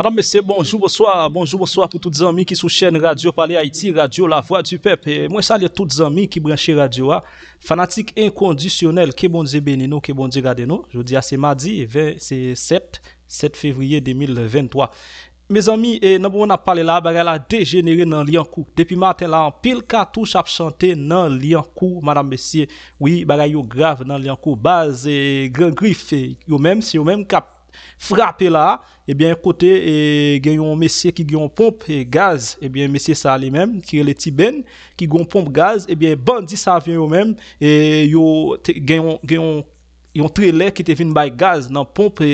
Madame Messie, bonjour bonsoir, bonjour bonsoir pou tout zanmi ki sou chen radio pale Haiti, radio la voie du pep. Mwen chan li a tout zanmi ki branche radio a, fanatik inkondisyonel, ke bon di benino, ke bon di radeno. Jodi a se madi, se 7, 7 fevriye 2023. Me zanmi, nan pou mwen a pale la, bagay la degenere nan liankou. Depi maten la, an pil katou chap chante nan liankou, Madame Messie. Oui, bagay yo grave nan liankou, baz, grife, yo mèm si yo mèm kap. Frape la, ebyen eh kote eh, gen yon mesye ki eh gen yon pompe gaz, ebyen mesye sa li men, kire le ti ben, ki gen yon pompe gaz, ebyen bandi sa ven yon men, gen yon treler ki te vin bay gaz nan pompe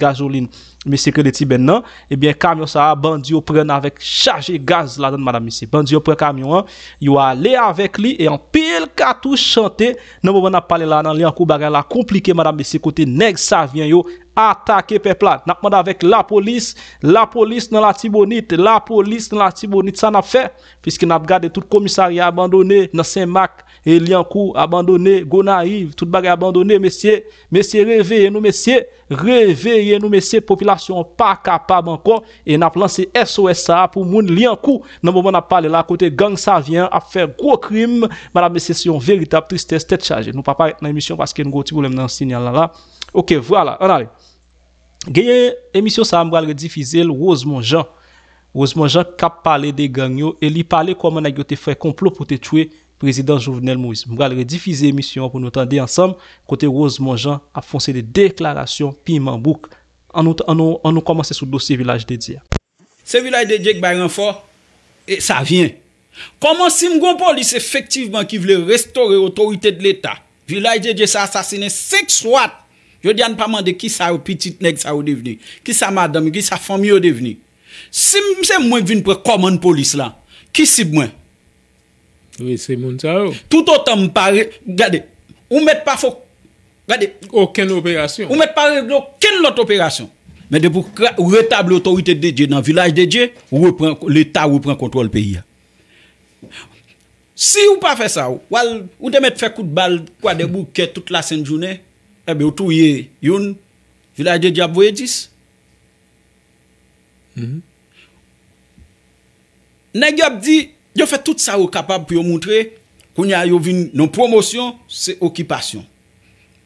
gazolin. Mesye kredeti ben nan, ebyen kamyon sa a bandi Ou pren avèk chaje gaz la dan Madame mesye, bandi ou pren kamyon an Yo a le avèk li, e an pil katou Chante, nan mou mwen ap pale la Nan li an kou bagay la, komplike madame mesye Kote neg sa vyen yo, atake peplade Nak mwen avèk la polis La polis nan la tibonite, la polis Nan la tibonite, sa nap fè, piskè Nap gade tout komisari abandonè Nan Saint-Marc, e li an kou abandonè Gonaive, tout bagay abandonè Mesye, mesye revèye nou mesye Reveye nou me se popilasyon pa kapab anko E nap lanse SOSA pou moun li anko Nan mou moun ap pale la kote gang sa vyen A fe kwo krim Ma la me se se yon veritab tristese tet chaje Nou pa pare nan emisyon paske nou gouti boulèm nan sinyal la la Ok, wala, an ale Gyeye, emisyon sa am bral redifize L'Ozmonjan Ozmonjan kap pale de gang yo E li pale kwa moun agyo te fwe komplo pou te tue Prezident Jouvenel Mouiz Mbral redifize emisyon pou nou tende ansam kote Rose Monjean ap fonse de deklarasyon pi Mambouk. An nou komanse sou dosye Vilaj Dédia. Se Vilaj Dédia ek bay renfor, e sa vyen. Koman si mwen gwen polis efektivman ki vle restore otorite de l'Etat, Vilaj Dédia sa asasine seksouat, yo diyan pa mande ki sa ou piti tnek sa ou deveni, ki sa madame, ki sa fami ou deveni. Si mwen vyen prekoman polis la, ki sip mwen? Oui, c'est bon ça, ou. Tout autant, m'pare, gade, ou mète pa fok, gade, ou mète pa regrou, ken l'otre opération. Mè de pou retable l'autorité de Dje, nan village de Dje, ou l'Etat ou pren kontrol peyi ya. Si ou pa fè ça, ou, ou de mète fè kout bal, kwa de bouke, tout la sène jounè, ebe, eh ou tou yè, yon, village de Dje, abouye dis. Mm-hmm. Nè gè ap di, ou, yo fè tout sa yo kapab pou yo mountre koun ya yo vin nou promosyon, se okipasyon.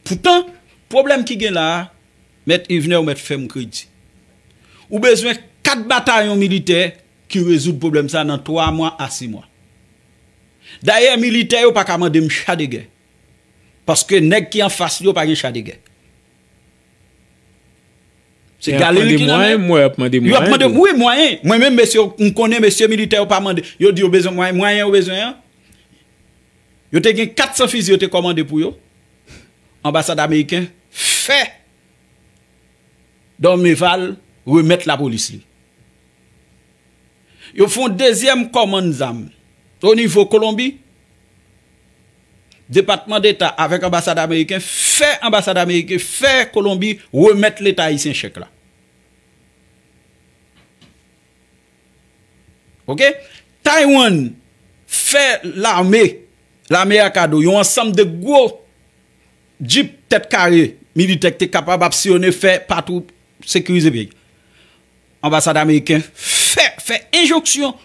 Poutan, problem ki gen la, mèt in vene ou mèt fè mkridzi. Ou bezwen kat bataryon milite ki wèzout problem sa nan 3 mwa a 6 mwa. Daye, milite yo pa kamande mchade gen. Paske neg ki an fasyon yo pa gen chade gen. Se galen li ki nan men? Yon apman di mwoyen. Yon apman di mwoyen. Mwen men mwoyen mwen mwen mwen mwen mwen mwen mwen. Mwen mwen mwen mwen mwen mwen mwen mwen mwen. Yon di yon bezon mwoyen, mwoyen yon bezon yon. Yon te gen 400 fiz yon te komande pou yon. Ambasade Ameriken. Fe! Don me val, wè met la polisi. Yon fond deuxième commande zame. To nivou Kolombi? Yon te gen 400 fiz yon te komande pou yon. Depatman d'Etat avèk ambassade Amerikè, fè ambassade Amerikè, fè Kolombie, remèt l'Etat isi en chèk la. Ok? Taywane fè l'Armè, l'Armè Akado, yon ansam de gwo jip tèt karyè, mi ditèk te kapab apsyone fè patou sekwize bèk. Ambassade Amerikè fè, fè injoksyon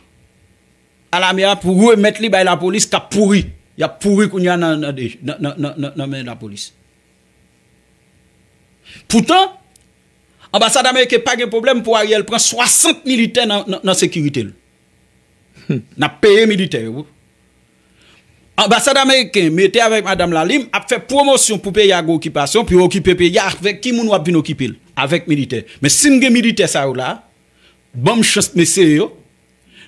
al-Armè Akado pou remèt li bè la polis ta pouri. Ya pouwe kou nyan nan men la polis. Poutan, ambasade Amerike pa gen problem pou a ye, el pren 60 milite nan sekiritel. Nan peye milite. Hmm. Ambasade Amerike mette avèk Madame Lalim, ap fè promosyon pou peye ak okipasyon, pi okipepe, ya akvek, ki moun wap vin okipil? Avèk milite. Men sin gen milite sa ou la, bom chans mese yo,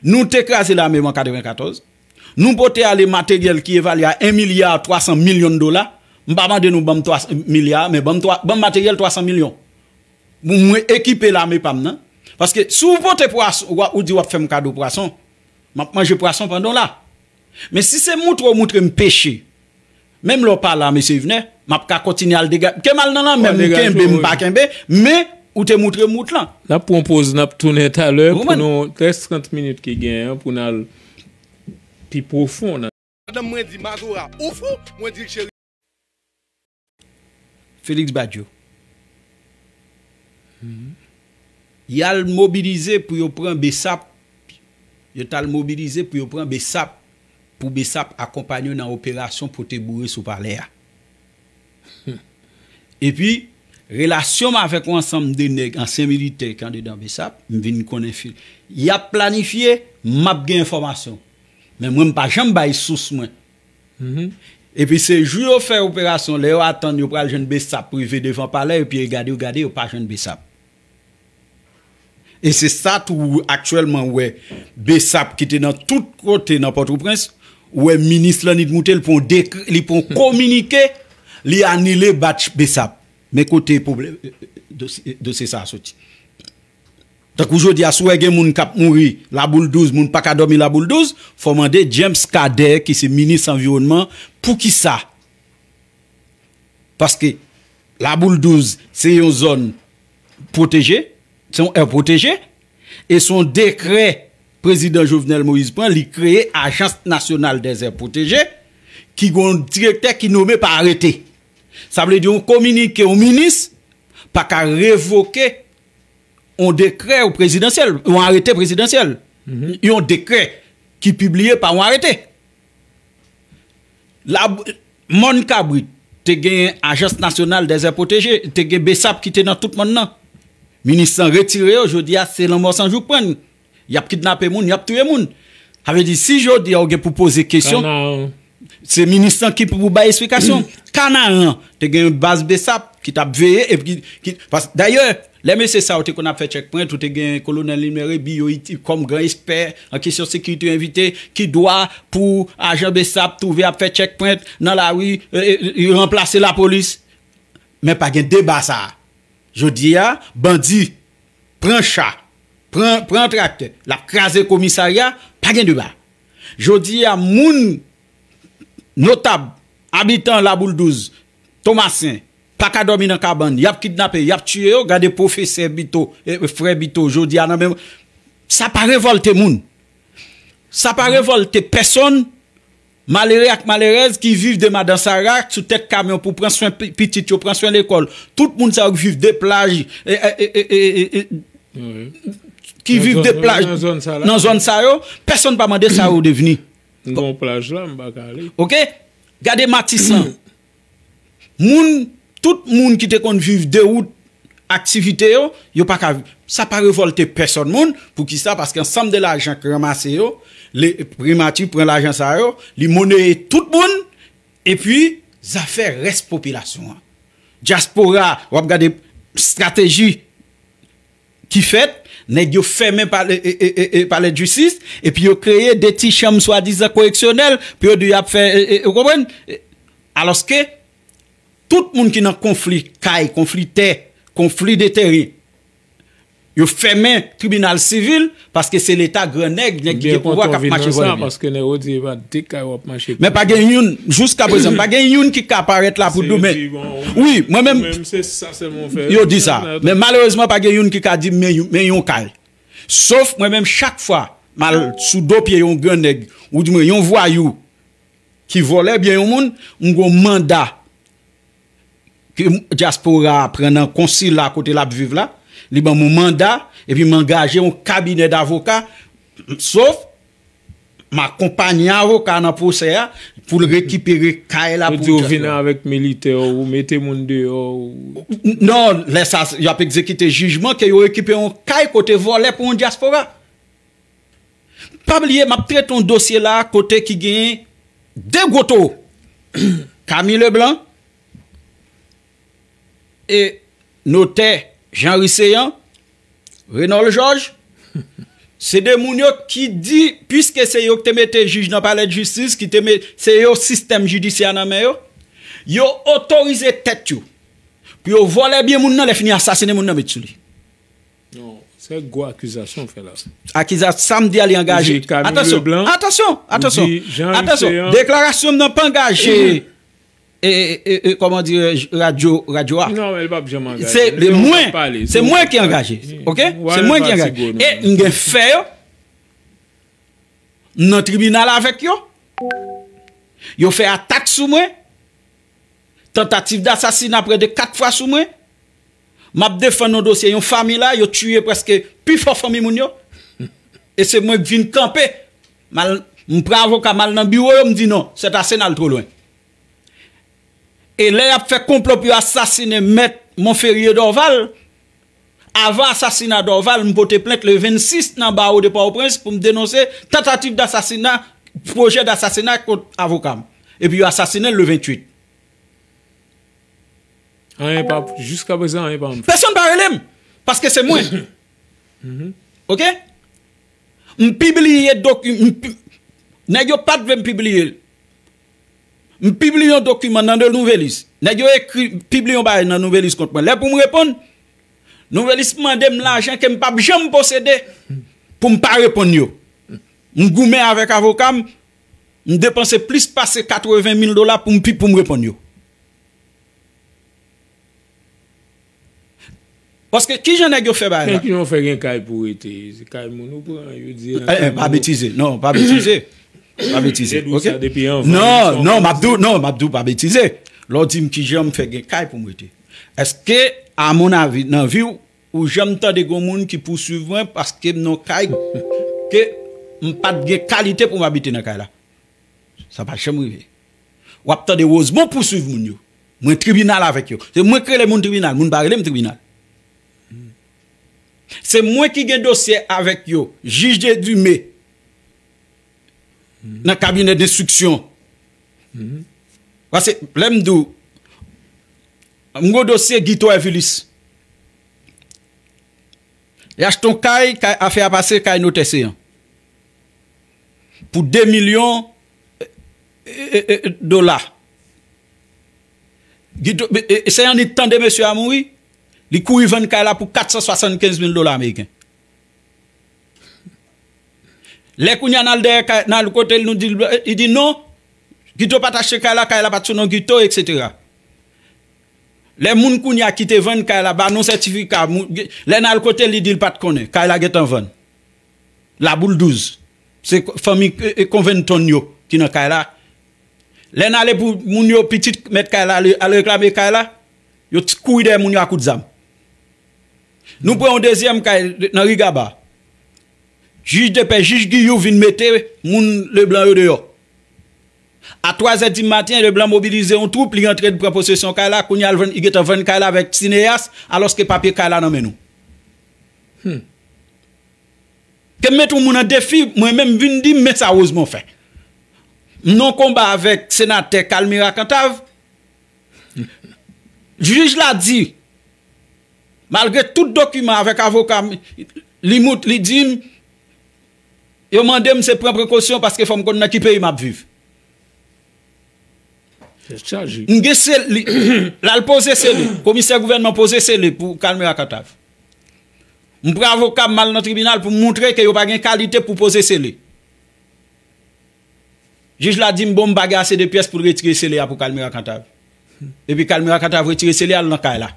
nou te krasi la mèv an 94, Nou pote ale materyel ki e vali a 1 milyar 300 milyon dola. Mpa mande nou bam materyel 300 milyon. Mwen ekipe la me pam nan. Paske sou pote pras, ou di wap fèm kado pras an. Mp manje pras an pandon la. Men si se mout wap moutre mpeche. Mem lopal la mese vene, map kakotini al degay. Kemal nan nan, men mpeke mbe, men mpeke mbe. Men ou te moutre mout lan. La pwompouz nan ap toune taler pou nou 30-30 minute ki gen pou nan... Pi pou foun nan. Adam mwen di magoura. O foun mwen di chèri. Felix Badiou. Y al mobilize pou yo pran besap. Yo tal mobilize pou yo pran besap. Pou besap akompanyo nan operasyon pou te bourre sou parle ya. Hmm. E pi, relasyon ma vek wansam dene. Ansemilite kande dan besap. Veni konen fil. Ya planifiye map gen informasyon. Men mwen pa jambay souse mwen. E pi se jou yo fè operasyon, le yo atan yo pral jen Besap privé devan palè, e pi yi gade yi gade yo pa jen Besap. E se sat ou aktuellement, wè, Besap ki te nan tout kote nan Port-au-Prince, wè, minis lanit moutel pon dekri, li pon kominike, li anile bat Besap. Men kote pouble eh, eh, eh, de se sa soti. Tak oujodi a sou e gen moun kap moun ri, la boule 12, moun pa ka domi la boule 12, fomande James Kader ki se minis environnement pou ki sa. Paske la boule 12 se yon zon proteger, se yon air proteger e son dekre prezident Jovenel Moise Pant li kreye Ajans National des Air Proteger ki goun direkter ki nome pa arete. Sa ble di yon komunike yon minis pa ka revoke On dekre ou prezidentiel, ou anreté prezidentiel. Yon mhm. dekre ki publie pa ou anreté. La, mon kabri, te gen agest nasyonal de zè potèjè, te gen besap ki te nan tout man nan. Ministran retire yo, jodi ya selan mò sanjou pren. Yap kidnapè moun, yap tire moun. Havè di si jodi, yon gen pou pose kèsyon. Ah nan nan nan. Se ministran ki pou bou bay explikasyon. Kana mm. an, te gen yon bas besap ki tap veye. D'ayor, lèmè se saote kon ap fè checkpoint ou te gen kolonel limerè bi yo iti kom euh, euh, euh, gen espè, an ki sè sekritè invité ki doa pou ajen besap touve ap fè checkpoint nan la wè yon remplase la polis. Mè pa gen deba sa. Jodi ya, ah, bandi, pren chà, pren traktè, la krasè komisarya, pa gen deba. Jodi ya, moun Notab, abitan la boule douze, Thomasin, pakadomi nan kaban, yap kidnape, yap tue yo, gade profese Bito, eh, fray Bito, Jodi Anamem, sa pa revolte moun. Sa pa revolte peson, malere ak malerez, ki viv de ma dan sa rak, sou tek kamyon pou pran swen pitit yo, pran swen l'ekol. Tout moun sa ouk viv de plaj, ki viv de plaj nan zon sa yo, peson pa mande sa ouk de vini. Bon. Ok, gade matisan Moun, tout moun ki te konvive de ou Aktivite yo, yo pa ka Sa pa revolte person moun Pou ki sa, paske ansam de l'ajan kremase yo Le primatib pren l'ajan sa yo Li mounye tout moun E pi, zafè res populasyon Djaspora, wap gade Strateji Ki fèt Nè gyo fè mè palè djusist, epi yo kreye deti chèm swa dizè koreksyonel, epi yo di ap fè, yo e, e, komwen, aloske, tout moun ki nan konflik, kaj, konflik tè, konflik de teri, yo fèmen kribinal sivil paske se l'Etat grenèk nèk ki ke pou wak ap mache sa mè pa gen yon ki ka paret la pou dou mè yo di sa mè malèwezman pa gen yon ki ka di mè yon kal sof mè mèm chak fwa sou do pye yon grenèk ou di mè yon vwa yon ki vole bè yon moun yon go manda diaspora prenen konsil la kote lab vive la li ba mou manda, e bi m'engage yon kabine d'avoka, sauf, ma kompanyan voka nan poseya, pou l rekiperi kaye la pouta. Ou di yo vina avèk milite, ou mette moun de, ou... Non, lè sa, yo ap ekzekite jujman, ke yo rekiper yon kaye kote vo, lè pou yon diaspora. Pabliye, map tret ton dosye la, kote ki genye, de goto, Kamil Leblan, e notè, Jean Risseyan, Renaud Le Georges, se de moun yo ki di, pwiske se yo k teme te jij nan pale de jistis, se yo sistem jidisi ananme yo, yo otorize tet yo, pi yo vole biye moun nan le fini asasine moun nan ve tsou li. Non, se gwa akizasyon fe la. Akizasyon, samdi a li angaje. Atensyon, atensyon, atensyon, atensyon, deklarasyon nan pa angaje. E komon e, e, e, dire radio Radio a Se mwen ki angaje Ok E yon gen fè yo Non tribunal avek yo Yo fè atak sou mwen Tentatif D'assassin apre de 4 fwa sou mwen Mab defon nou dosye Yon fami la yo tue preske Pi fò fami moun yo E se mwen vin kampe Mwen pran avok a mal nan biwo yo Mwen di nou se ta senal tro lwen E lè ap fè konplop yu asasine met mon fèrye Dorval. Ava asasina Dorval, m pou te plèk le 26 nan ba ou de pa ou prens pou m denose tatatif d'asasina, projè d'asasina kont avokam. E pi yu asasine le 28. Juska bezè an yon pa m fè. Pèsyon pa relèm, paske sè mwen. Ok? M pibliye dok, nè yon pat ve m pibliye lè. Mpibli yon dokumen nan de nouvelis. Nè diyo ekri, mpibli yon bae nan nouvelis kontpon. Lè pou mw repon? Nouvelis mande m l'anjen ke m pap jom posede pou m pa repon yo. Mgoume avèk avokam, m depanse plis pase 80.000 dola pou m pi pou m repon yo. Poske ki jen nè diyo fe bae la? Ki jen fè gen kay pou ete? Kay moun ou pou an yu diyan? E, e, pa betize. Non, pa betize. E, e, pa betize. Non, non, non, non, Mabdou Non, Mabdou pa betize Lò di m ki jèm fè gè kaj pou m wite Eske a moun nanvi Ou jèm tè de gò moun ki pù suvwen Paske m nan kaj M pat gè kalite pou m wite Nan kaj la Sa pa chèm wive Wap tè de wòz moun pù suv moun yo Mwen tribunal avèk yo Mwen kre le moun tribunal Mwen hmm. barele m tribunal Se mwen ki gen dosye avèk yo Jij de du mè Mhm. nan kabine destriksyon. Wase, plem do, mngo dosye Gito Evilis, yach ton kay, afe apase, kay note se yon, pou 2 milyon dola. Se yon ni tan de mesyo amoui, li kou yon vende kay la pou 475 mil dola me gen. Le kounya nan l kote, il di non, gito patache kaila, kaila patchounon gito, etc. Le moun kounya ki te ven kaila, ba non sertifika, le nan l kote li dil pat kone, kaila getan ven. La bouldouz, se e, e, konven ton yo, kina kaila. Le nan le pou moun yo pitit met kaila, al reklami kaila, yo tskou ide moun yo akoudzam. Nou pre yon dezyem kail, nan riga ba, Jij depe, jij giyou vin mette, moun le blan yo deyo. A 3 eti matin, le blan mobilize yon troupe, li yon tre di pre-possesyon kayla, kouni al ven, i geto ven kayla vek sine yas, aloske papye kayla nan menou. Ke met ou moun an defi, mwen men vin dim, men sa oz moun fe. Mnon komba vek senate kalmi rakantav. Hmm. Jij la di, malge tout dokuma vek avoka, li mout, li dim, Yo mande mse pren prekosyon paske fòm kon nou akipè yon map viv. Mge sel, lal pose sel, komise gouverne mwen pose sel pou kalme akantav. Mbra avokab mal nan tribunal pou mwontre ke yo bagen kalite pou pose sel. Jij la di mbon bagase de pyes pou retire sel ya pou kalme akantav. E pi kalme akantav retire sel ya lal nan kaj la.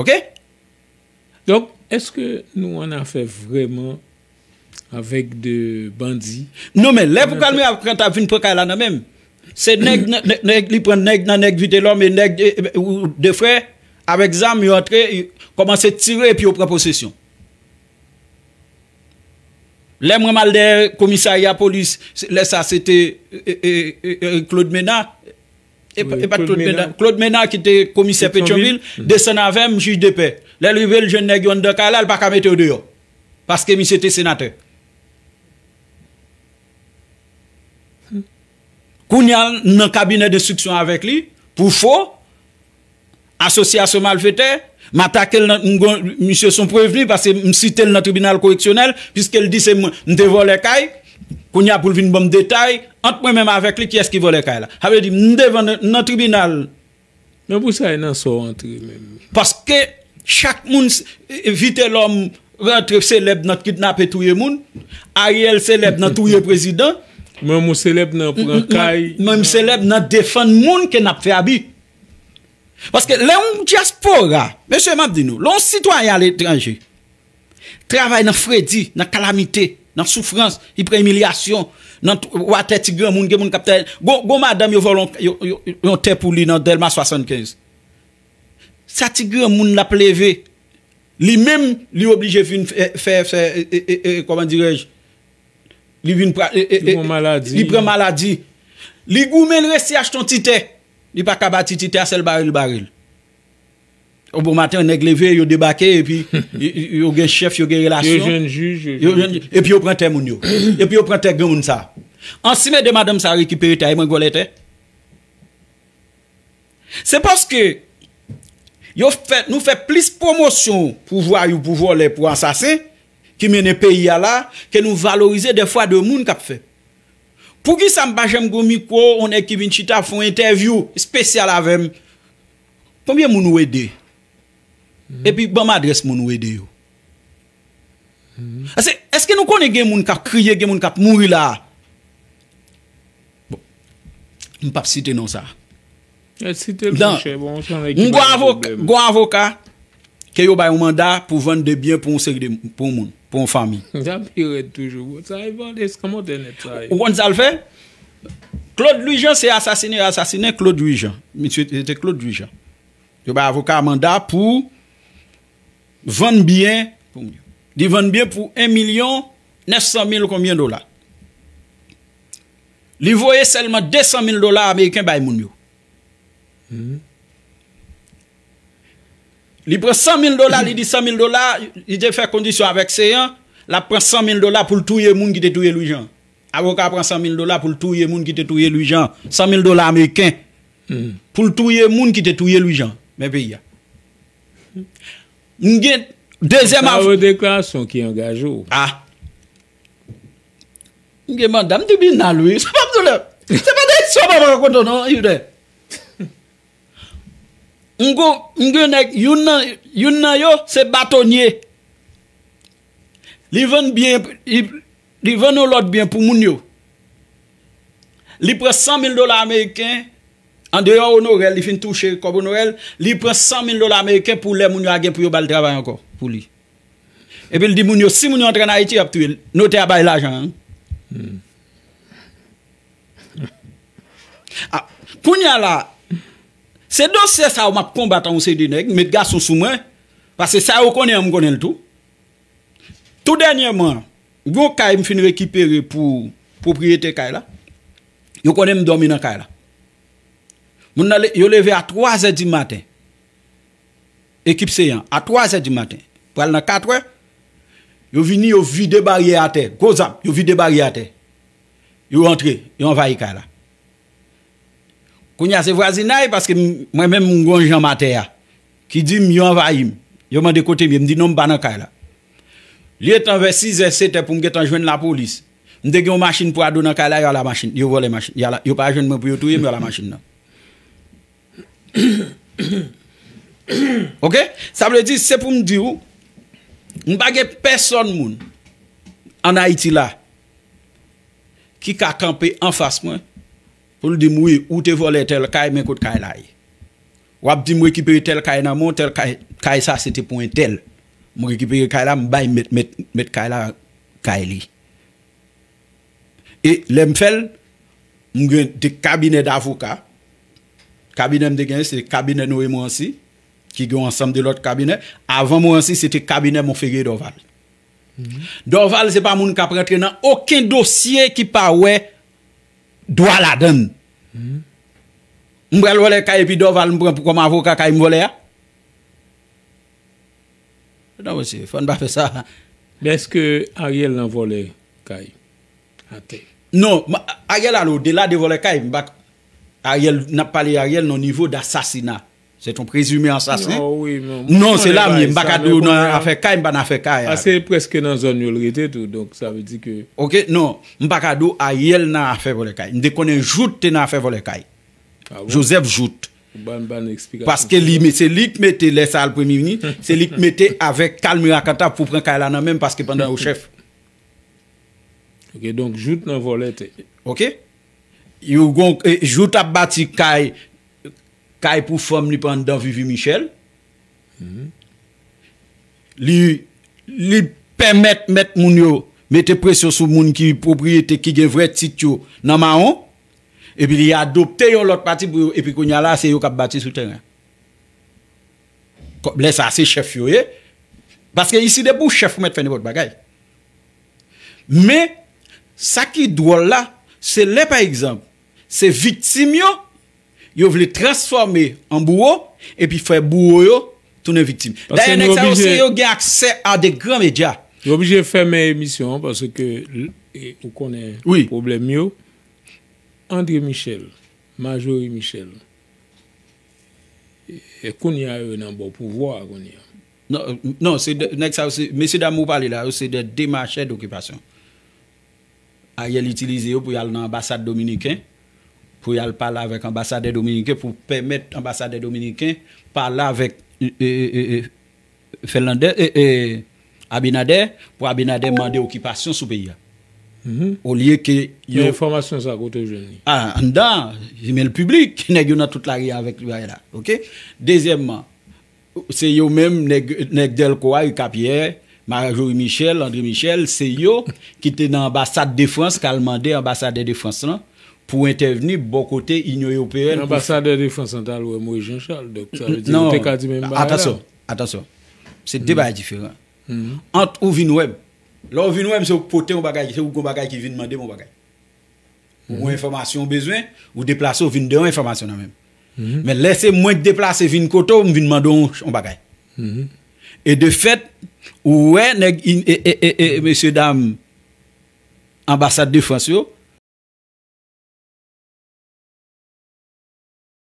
Ok? Yo, Eske nou an a fe vreman avèk de bandi? Nou men, lè pou kalme avèk kwen ta vin pou kalana men. Se neg li pren neg nan neg vite lò men neg ou defre avèk zan mè yon tre yon komanse tire epi yon pren posesyon. Lè mwen malder komisari apolis lè sa se te Claude Ménard Claude Ménard ki te komisè Petronville, desen avèm jij de pey. Lè lè vè lè jè nè gwen de kè lè, lè pa kamète ou dè yo. Paske mi sè te senate. Hmm. Koun ya nè kabine de struksyon avèk li, pou fò, asosya sou mal fète, matake lè nè, mi sè son preveni, paske mi sè tel nè tribunal koreksyonel, piskè lè di se mè, mè devò lè kè, koun ya pou vin bom detay, ant mè mè mè avèk li, ki eski volè kè lè. Havè di, mè devò nè tribunal. Mè pou sa y nan sou ant tribunal. Paske, Chak moun vite lom rentre seleb nan kitnap etouye moun. Ariel seleb nan touye prezident. Mwen moun seleb nan prekai. Mwen moun seleb nan defan moun ken ap fe abi. Paske le moun diaspora, mwen se mabdi nou, loun sitwanyan l'etranje. Travay nan fredi, nan kalamite, nan soufrans, hi preemilyasyon. Nan wate tigre moun gen moun kapte. Go madame yo volon te pou li nan Delma 75. sa ti gren moun la pleve, li mem li oblige fin fe, fe, fe, e, e, e, e, koman direj? Li vin pre... E, li pren e, maladi. Li g 幕 men resi as ton titi. Li pa kabati titi a sel baril baril. Ou pou bon maten aneg leve, yo debake, e pi, yo gen chef, yo gen relasyon, epi yo prente moun yo. Epi yo prente gren moun sa. Ansime de madam sa rekipe yite a ye moun gole te, se poske Yo fè, nou fè plis promosyon pou vwa yu pou vwa lè pou ansasè, ki mène peyi a la, ke nou valorize defwa de moun kap fè. Pou ki sa mba jèm gomiko, on ekibin chita foun interview, spesyal avèm, pòmye moun ou edè? Hmm. E pi bèm adres moun ou edè yo. Asè, eske nou konè gen moun kap, kriye gen moun kap, moun ila? Bon, Mpap site nan sa. Un gwa avoka ke yo bayou manda pou ven de byen pou moun pou moun, pou moun fami. Ou kon zal fe? Claude Louis Jean se asasine, asasine Claude Louis Jean. Mitye, ete Claude Louis Jean. Yo bayou avoka manda pou ven byen pou moun. Di ven byen pou 1 milyon 900 mil koumbyen dola. Li voye selman 200 mil dola Ameriken bayi moun yo. Li pre 100.000 dola, li di 100.000 dola Li di fè kondisyon avèk se yon La pre 100.000 dola pou l'touye moun ki te touye lujan Avoka pre 100.000 dola pou l'touye moun ki te touye lujan 100.000 dola amèkèn Pou l'touye moun ki te touye lujan Mè pe yon Nge, dezem av... A vè dekansyon ki yon gajou A Nge mandam di bin nan lou Se pa mdoulè Se pa dek sou mè mè konto nou yon dè Yon nan yo, se batonye. Li ven ou lot bien pou moun yo. Li pre 100.000 dolar Ameriken. Ande yo ou norel, li fin touche kobo norel. Li pre 100.000 dolar Ameriken pou le moun yo agen pou yo bal travay anko pou li. Epi li di moun yo, si moun yo antrena iti, ap tuye, nou te abay l'ajan. Hmm. Ah, Koun ya la... Se dosye sa ou map kombatan ou se dinek, met gas sou soumen, pase sa ou konen m konen l'tou. Tout denye man, gwo kay m fin rekipere pou propriyete kay la, yo konen m domi nan kay la. Moun nale, yo leve a 3 e di maten, ekip se yan, a 3 e di maten, pral nan 4 e, yo vini yo vi debarye a te, yo vi debarye a te, yo rentre, yo envaye kay la. pou nyase vwazina e, paske mwen men moun goun jan ma teya, ki di mi yon vayim, yon mwen de kote mi, mwen di nou m banan kay la. Liye tan ve 6 et 7, pou mwen ge tan jwen la polis, mwen de gen yon masin pou adou nan kay la, yon la masin, yon vwole masin, yon pa jwen men pou yon tou, yon yon la masin nan. Ok? Sa mwen de di, se pou m di ou, mwen bagye person moun, an Haiti la, ki ka kampe enfas mwen, Poul di mouye ou te vole tel kay men kout kay lay. Wap di mouye kipeye tel kay nan moun tel kay sa se te poun tel. Mouye kipeye kay la mbaye met kay la kay li. E lem fel moun gen te kabine davoka. Kabine m de gen se kabine noue moun si. Ki gen ansam de lot kabine. Avan moun si se te kabine moun fege Doval. Mhm. Doval se pa moun kap rentre nan oken dosye ki pa wey. Dwa la den. Mbrel vole kaye pi doval mbrel pou koma vo ka kaye mvole ya? Nan wese, foun ba fe sa. Be eske Ariel nan vole kaye? Non, Ariel alou, de la de vole kaye, bak, Ariel, nap pale Ariel nan non, nivou da sasina. Se ton prezume ansasne? Oh non, se la mi. Mbakado nan afe kaj, mba nan afe kaj. Ase ah, preske nan zon yon rete, tout. Ok, non. Mbakado a yel nan afe vole kaj. Nde konen joute te nan afe vole kaj. Joseph joute. Paske li, se lik me te lesa al premi vini, se lik me te ave kalme akanta pou pren kaj la nan men paske pandan ou chef. Ok, donk joute nan vole te. Ok? Eh, joute ap bati kaj ka e pou fom li pou an dan vivi Michel, mm-hmm. li, li pemet met moun yo, mete presyon sou moun ki yi propriyete, ki gen vret tit yo, nanman yon, epi li adopte yon lot pati, epi kou nyala se yon kap bati sou ten. Lesa se chef yo ye, paske yisi de pou chef pou met fen yon pot bagay. Me, sa ki dwol la, se le pa exemple, se vitim yo, yo vle transforme an bouwo, epi fwe bouwo yo, toune vitim. Daye, nek sa wese yo gen aksè a bon non, non, de gran medya. Ah, yo obje fwe mè emisyon, parce ke ou konè problem yo. Andre Michel, Majori Michel, e konye a yo nan bo pouvo a konye. Non, nek sa wese, mese damou pale la, wese de demachè d'okipasyon. A yel itilize yo pou yal nan ambasade dominikèn. pou yal pala avèk ambassade dominikè, pou pèmèt ambassade dominikè pala avèk e, e, e, Fèlandè, Abinadè, pou Abinadè mandè okipasyon sou peyi ya. Ou liye ke... An dan, jimè l'publik, nèk yon an tout la riyan avèk l'ouayè la. Ok? Dezyèmman, se yo mèm nèk Dèlkoa, Yka Pierre, Marajoui Michel, André Michel, se yo ki te nan ambassade de France, kal mandè ambassade de France, nan? pou enteveni bo kote inyo yo PN. L'ambassadeur defansantal wèm wèm wèm janshal, dok sa wè di wèm te kadi mèm bagay la. Non, atasò, atasò, se debay di fè wèm. Ante ou vin wèm, lò ou vin wèm se wèm potè yon bagay, se wèm yon bagay ki vin mandè yon bagay. Ou informasyon wèm bezwen, ou deplase wèm vin dè yon informasyon nan mèm. Men lese mwen deplase vin koto, mwen vin mandè yon bagay. E de fèt, wèm neg, e, e, e, e, e, e, e, e, e, e, e